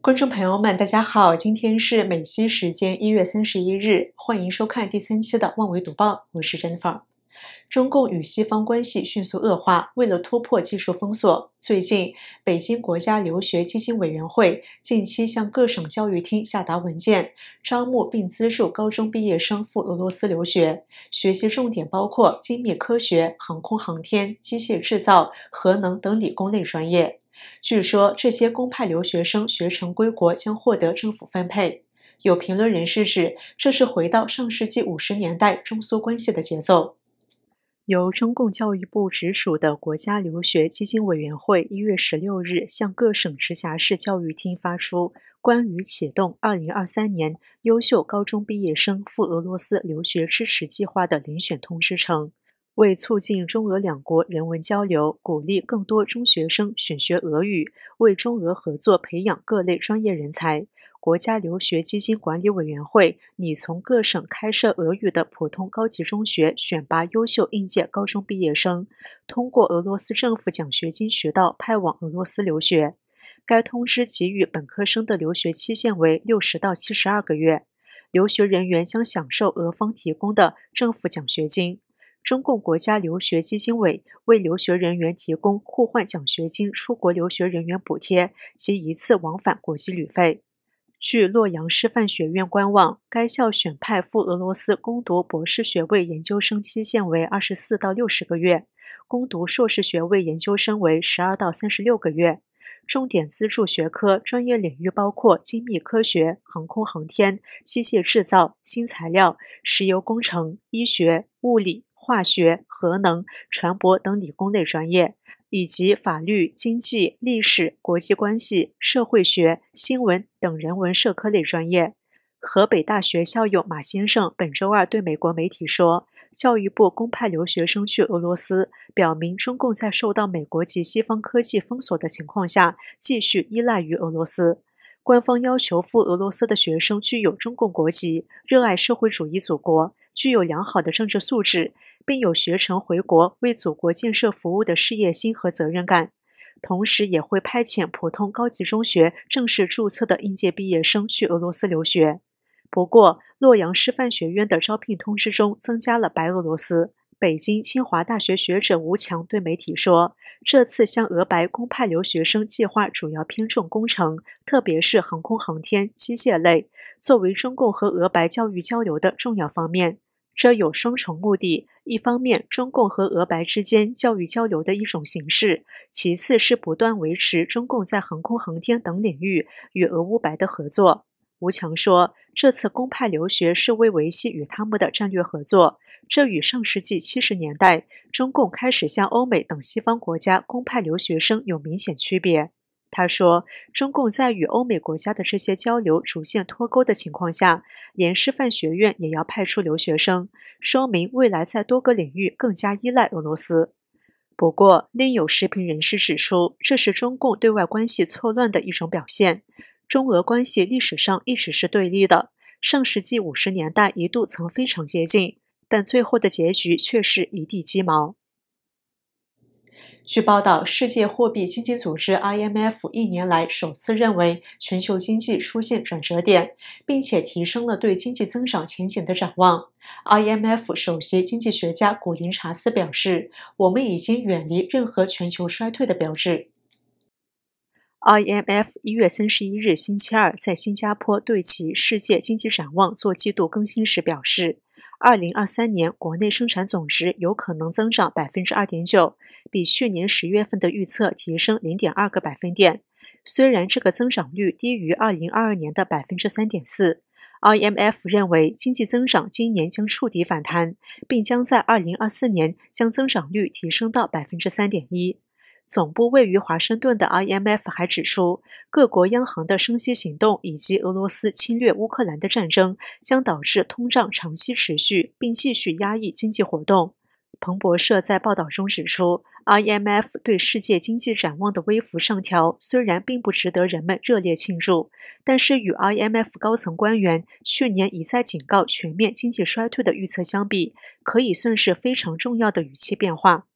观众朋友们，大家好！今天是美西时间一月三十一日，欢迎收看第三期的《万维独报》，我是珍芳。中共与西方关系迅速恶化。为了突破技术封锁，最近北京国家留学基金委员会近期向各省教育厅下达文件，招募并资助高中毕业生赴俄罗斯留学，学习重点包括精密科学、航空航天、机械制造、核能等理工类专业。据说这些公派留学生学成归国将获得政府分配。有评论人士指，这是回到上世纪五十年代中苏关系的节奏。由中共教育部直属的国家留学基金委员会一月十六日向各省直辖市教育厅发出关于启动二零二三年优秀高中毕业生赴俄罗斯留学支持计划的遴选通知，称，为促进中俄两国人文交流，鼓励更多中学生选学俄语，为中俄合作培养各类专业人才。国家留学基金管理委员会拟从各省开设俄语的普通高级中学选拔优秀应届高中毕业生，通过俄罗斯政府奖学金渠道派往俄罗斯留学。该通知给予本科生的留学期限为六十到七十二个月，留学人员将享受俄方提供的政府奖学金。中共国家留学基金委为留学人员提供互换奖学金、出国留学人员补贴及一次往返国际旅费。据洛阳师范学院官网，该校选派赴俄罗斯攻读博士学位研究生期限为二十四到六十个月，攻读硕士学位研究生为十二到三十六个月。重点资助学科专业领域包括精密科学、航空航天、机械制造、新材料、石油工程、医学、物理、化学、核能、船舶等理工类专业。以及法律、经济、历史、国际关系、社会学、新闻等人文社科类专业。河北大学校友马先生本周二对美国媒体说：“教育部公派留学生去俄罗斯，表明中共在受到美国及西方科技封锁的情况下，继续依赖于俄罗斯。官方要求赴俄罗斯的学生具有中共国籍，热爱社会主义祖国，具有良好的政治素质。”并有学成回国为祖国建设服务的事业心和责任感，同时也会派遣普通高级中学正式注册的应届毕业生去俄罗斯留学。不过，洛阳师范学院的招聘通知中增加了白俄罗斯。北京清华大学学者吴强对媒体说：“这次向俄白公派留学生计划主要偏重工程，特别是航空航天、机械类，作为中共和俄白教育交流的重要方面。这有双重目的。”一方面，中共和俄白之间教育交流的一种形式；其次，是不断维持中共在航空航天等领域与俄乌白的合作。吴强说，这次公派留学是为维系与他们的战略合作，这与上世纪七十年代中共开始向欧美等西方国家公派留学生有明显区别。他说：“中共在与欧美国家的这些交流逐渐脱钩的情况下，连师范学院也要派出留学生，说明未来在多个领域更加依赖俄罗斯。”不过，另有时评人士指出，这是中共对外关系错乱的一种表现。中俄关系历史上一直是对立的，上世纪五十年代一度曾非常接近，但最后的结局却是一地鸡毛。据报道，世界货币基金组织 IMF 一年来首次认为全球经济出现转折点，并且提升了对经济增长前景的展望。IMF 首席经济学家古林查斯表示：“我们已经远离任何全球衰退的标志。”IMF 一月三十一日星期二在新加坡对其世界经济展望做季度更新时表示。二零二三年国内生产总值有可能增长百分之二点九，比去年十月份的预测提升零点二个百分点。虽然这个增长率低于二零二二年的百分之三点四，IMF 认为经济增长今年将触底反弹，并将在二零二四年将增长率提升到百分之三点一。总部位于华盛顿的 IMF 还指出，各国央行的升息行动以及俄罗斯侵略乌克兰的战争将导致通胀长期持续，并继续压抑经济活动。彭博社在报道中指出，IMF 对世界经济展望的微幅上调虽然并不值得人们热烈庆祝，但是与 IMF 高层官员去年一再警告全面经济衰退的预测相比，可以算是非常重要的语气变化。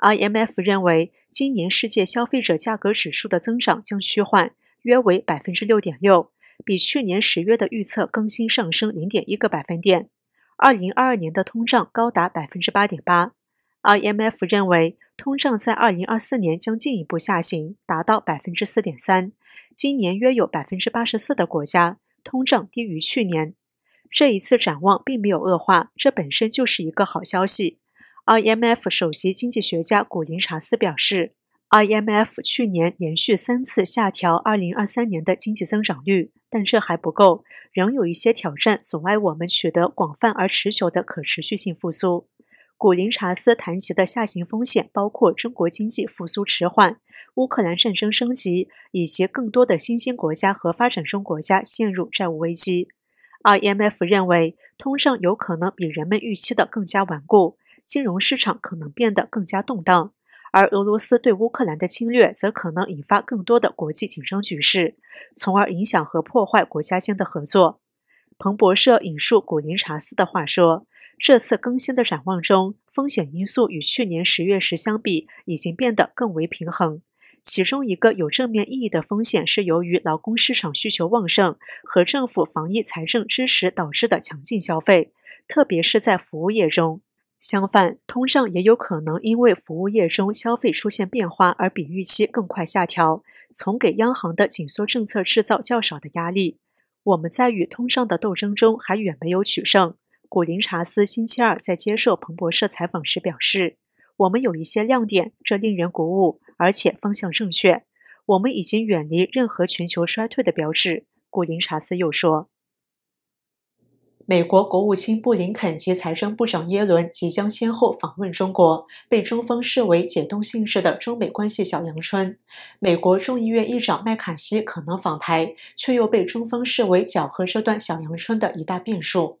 IMF 认为，今年世界消费者价格指数的增长将趋缓，约为百分之六点六，比去年十月的预测更新上升零点一个百分点。二零二二年的通胀高达百分之八点八，IMF 认为，通胀在二零二四年将进一步下行，达到百分之四点三。今年约有百分之八十四的国家通胀低于去年。这一次展望并没有恶化，这本身就是一个好消息。IMF 首席经济学家古林查斯表示，IMF 去年连续三次下调2023年的经济增长率，但这还不够，仍有一些挑战阻碍我们取得广泛而持久的可持续性复苏。古林查斯谈及的下行风险包括中国经济复苏迟缓、乌克兰战争升级，以及更多的新兴国家和发展中国家陷入债务危机。IMF 认为，通胀有可能比人们预期的更加顽固。金融市场可能变得更加动荡，而俄罗斯对乌克兰的侵略则可能引发更多的国际紧张局势，从而影响和破坏国家间的合作。彭博社引述古林查斯的话说：“这次更新的展望中，风险因素与去年十月时相比已经变得更为平衡。其中一个有正面意义的风险是由于劳工市场需求旺盛和政府防疫财政支持导致的强劲消费，特别是在服务业中。”相反，通胀也有可能因为服务业中消费出现变化而比预期更快下调，从给央行的紧缩政策制造较少的压力。我们在与通胀的斗争中还远没有取胜。古林查斯星期二在接受彭博社采访时表示：“我们有一些亮点，这令人鼓舞，而且方向正确。我们已经远离任何全球衰退的标志。”古林查斯又说。美国国务卿布林肯及财政部长耶伦即将先后访问中国，被中方视为解冻性质的中美关系小阳春。美国众议院议长麦卡锡可能访台，却又被中方视为搅和这段小阳春的一大变数。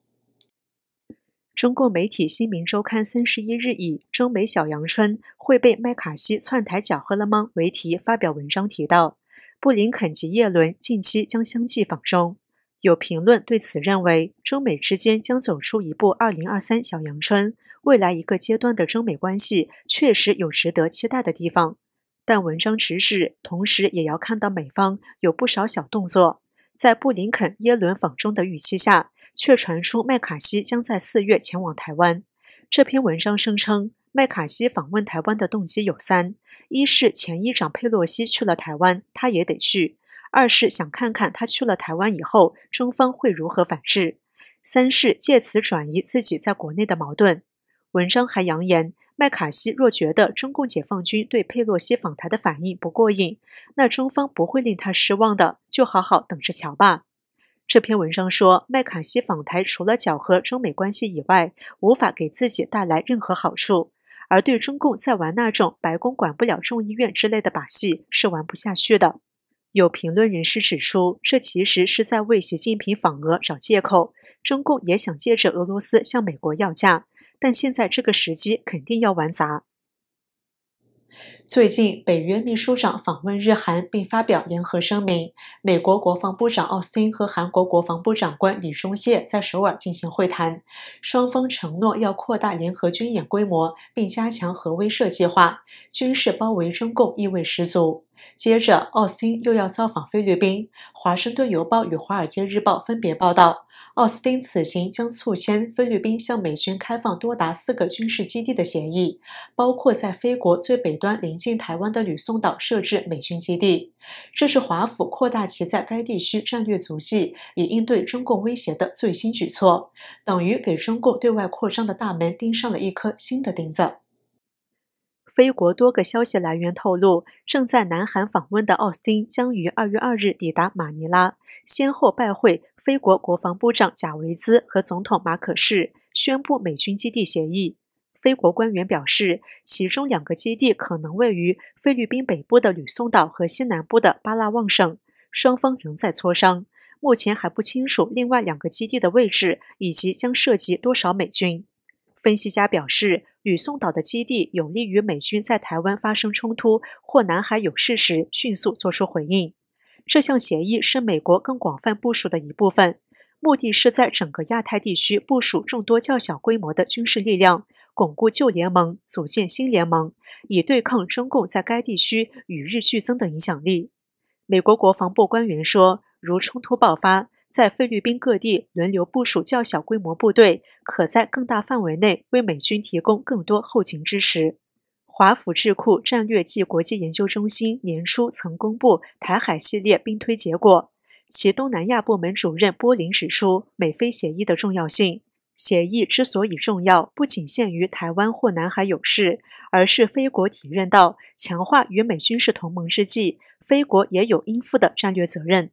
中共媒体《新民周刊》三十一日以“中美小阳春会被麦卡锡窜台搅和了吗”为题发表文章，提到布林肯及耶伦近期将相继访中。有评论对此认为，中美之间将走出一部二零二三小阳春，未来一个阶段的中美关系确实有值得期待的地方。但文章直指同时也要看到美方有不少小动作，在布林肯、耶伦访中的预期下，却传出麦卡锡将在四月前往台湾。这篇文章声称，麦卡锡访问台湾的动机有三：一是前议长佩洛西去了台湾，他也得去。二是想看看他去了台湾以后，中方会如何反制；三是借此转移自己在国内的矛盾。文章还扬言，麦卡锡若觉得中共解放军对佩洛西访台的反应不过瘾，那中方不会令他失望的，就好好等着瞧吧。这篇文章说，麦卡锡访台除了搅和中美关系以外，无法给自己带来任何好处，而对中共在玩那种“白宫管不了众议院”之类的把戏是玩不下去的。有评论人士指出，这其实是在为习近平访俄找借口。中共也想借着俄罗斯向美国要价，但现在这个时机肯定要玩砸。最近，北约秘书长访问日韩并发表联合声明。美国国防部长奥斯汀和韩国国防部长官李忠燮在首尔进行会谈，双方承诺要扩大联合军演规模，并加强核威慑计划。军事包围中共意味十足。接着，奥斯汀又要造访菲律宾。《华盛顿邮报》与《华尔街日报》分别报道，奥斯汀此行将促签菲律宾向美军开放多达四个军事基地的协议，包括在菲国最北端、临近台湾的吕宋岛设置美军基地。这是华府扩大其在该地区战略足迹，以应对中共威胁的最新举措，等于给中共对外扩张的大门钉上了一颗新的钉子。菲国多个消息来源透露，正在南韩访问的奥斯汀将于二月二日抵达马尼拉，先后拜会菲国国防部长贾维兹和总统马可士，宣布美军基地协议。菲国官员表示，其中两个基地可能位于菲律宾北部的吕宋岛和西南部的巴拉望省，双方仍在磋商，目前还不清楚另外两个基地的位置以及将涉及多少美军。分析家表示。与宋岛的基地有利于美军在台湾发生冲突或南海有事时迅速作出回应。这项协议是美国更广泛部署的一部分，目的是在整个亚太地区部署众多较小规模的军事力量，巩固旧联盟，组建新联盟，以对抗中共在该地区与日俱增的影响力。美国国防部官员说，如冲突爆发。在菲律宾各地轮流部署较小规模部队，可在更大范围内为美军提供更多后勤支持。华府智库战略暨国际研究中心年初曾公布台海系列兵推结果，其东南亚部门主任波林指出，美菲协议的重要性。协议之所以重要，不仅限于台湾或南海有事，而是菲国体认到强化与美军事同盟之际，菲国也有应负的战略责任。